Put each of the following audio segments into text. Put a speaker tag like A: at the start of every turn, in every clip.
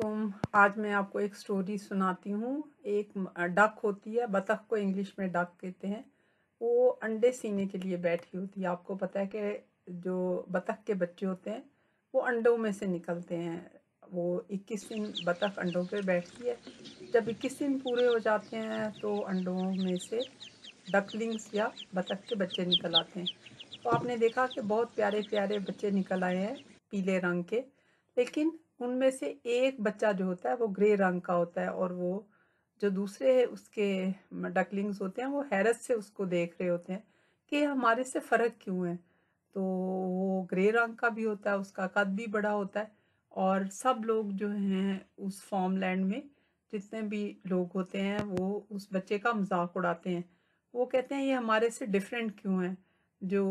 A: वालेकुम आज मैं आपको एक स्टोरी सुनाती हूँ एक डक होती है बतख को इंग्लिश में डक कहते हैं वो अंडे सीने के लिए बैठी होती है आपको पता है कि जो बतख के बच्चे होते हैं वो अंडों में से निकलते हैं वो 21 दिन बतख अंडों पे बैठती है जब 21 दिन पूरे हो जाते हैं तो अंडों में से डकलिंग्स या बतख के बच्चे निकल आते हैं तो आपने देखा कि बहुत प्यारे प्यारे बच्चे निकल आए हैं पीले रंग के लेकिन उनमें से एक बच्चा जो होता है वो ग्रे रंग का होता है और वो जो दूसरे उसके डकलिंग्स होते हैं वो हैरत से उसको देख रहे होते हैं कि हमारे से फ़र्क क्यों है तो वो ग्रे रंग का भी होता है उसका कद भी बड़ा होता है और सब लोग जो हैं उस फॉर्म लैंड में जितने भी लोग होते हैं वो उस बच्चे का मजाक उड़ाते हैं वो कहते हैं ये हमारे से डिफरेंट क्यों है जो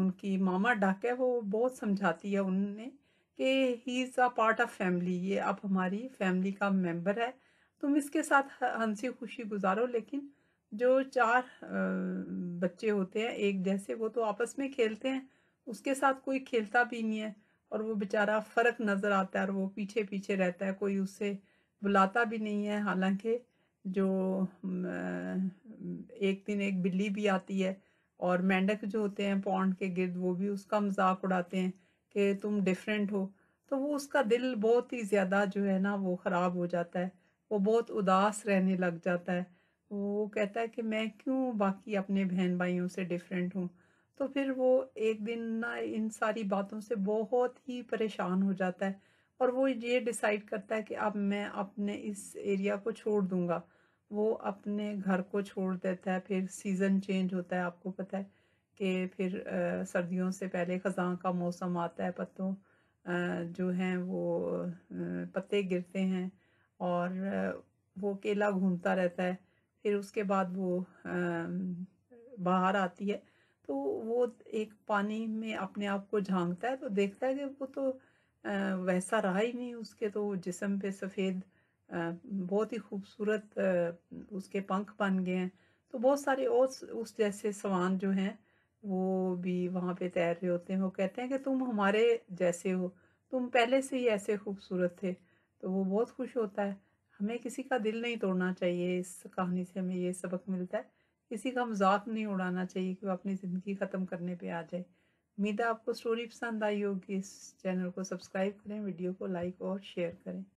A: उनकी मामा डक है वो बहुत समझाती है उनने कि he is a part of family ये अब हमारी फैमिली का मेंबर है तुम इसके साथ हंसी खुशी गुजारो लेकिन जो चार बच्चे होते हैं एक जैसे वो तो आपस में खेलते हैं उसके साथ कोई खेलता भी नहीं है और वो बेचारा फ़र्क नज़र आता है और वो पीछे पीछे रहता है कोई उसे बुलाता भी नहीं है हालांकि जो एक दिन एक बिल्ली भी आती है और मेंढक जो होते हैं पौंड के गिर्द वो भी उसका मजाक उड़ाते हैं कि तुम डिफरेंट हो तो वो उसका दिल बहुत ही ज़्यादा जो है ना वो ख़राब हो जाता है वो बहुत उदास रहने लग जाता है वो कहता है कि मैं क्यों बाकी अपने बहन भाइयों से डिफरेंट हूँ तो फिर वो एक दिन ना इन सारी बातों से बहुत ही परेशान हो जाता है और वो ये डिसाइड करता है कि अब मैं अपने इस एरिया को छोड़ दूँगा वो अपने घर को छोड़ देता है फिर सीज़न चेंज होता है आपको पता है कि फिर आ, सर्दियों से पहले ख़जा का मौसम आता है पत्तों आ, जो हैं वो पत्ते गिरते हैं और वो केला घूमता रहता है फिर उसके बाद वो बाहर आती है तो वो एक पानी में अपने आप को झांकता है तो देखता है कि वो तो वैसा रहा ही नहीं उसके तो जिसम पे सफ़ेद बहुत ही खूबसूरत उसके पंख बन गए हैं तो बहुत सारे और उस जैसे सवान जो हैं वो भी वहाँ पे तैर रहे होते हैं वो कहते हैं कि तुम हमारे जैसे हो तुम पहले से ही ऐसे खूबसूरत थे तो वो बहुत खुश होता है हमें किसी का दिल नहीं तोड़ना चाहिए इस कहानी से हमें ये सबक मिलता है किसी का मजाक नहीं उड़ाना चाहिए कि वो अपनी ज़िंदगी ख़त्म करने पे आ जाए उम्मीद आपको स्टोरी पसंद आई होगी इस चैनल को सब्सक्राइब करें वीडियो को लाइक और शेयर करें